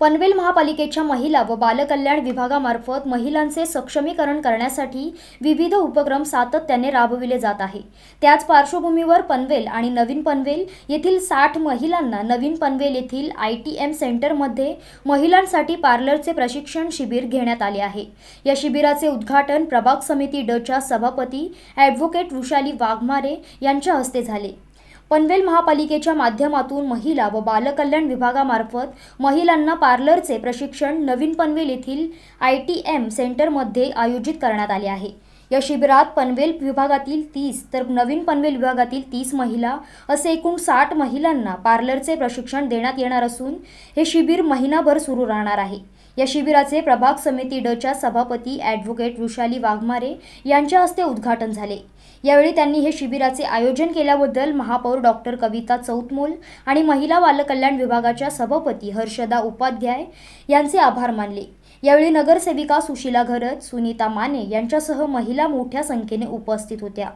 पनवेल महापालिकेच्या महिला व बालकल्याण विभागामार्फत महिलांचे सक्षमीकरण करण्यासाठी विविध उपक्रम सातत्याने राबविले जात आहे त्याच पार्श्वभूमीवर पनवेल आणि नवीन पनवेल येथील साठ महिलांना नवीन पनवेल येथील आय टी एम सेंटरमध्ये महिलांसाठी पार्लरचे प्रशिक्षण शिबिर घेण्यात आले आहे या शिबिराचे उद्घाटन प्रभाग समिती डच्या सभापती ॲडव्होकेट वृषाली वाघमारे यांच्या हस्ते झाले पनवेल महापालिकेच्या माध्यमातून महिला व बालकल्याण विभागामार्फत महिलांना पार्लरचे प्रशिक्षण नवीन पनवेल येथील आय टी एम सेंटरमध्ये आयोजित करण्यात आले आहे या शिबिरात पनवेल विभागातील तीस तर नवीन पनवेल विभागातील तीस महिला असे एकूण साठ महिलांना पार्लरचे प्रशिक्षण देण्यात येणार असून हे शिबिर महिनाभर सुरू राहणार आहे या शिबिराचे प्रभाग समिती डच्या सभापती ॲडव्होकेट वृषाली वाघमारे यांच्या हस्ते उद्घाटन झाले यावेळी त्यांनी हे शिबिराचे आयोजन केल्याबद्दल महापौर डॉक्टर कविता चौतमोल आणि महिला बालकल्याण विभागाच्या सभापती हर्षदा उपाध्याय यांचे आभार मानले यावेळी नगरसेविका सुशीला घरत सुनीता माने यांच्यासह महिला मोठ्या संख्येने उपस्थित होत्या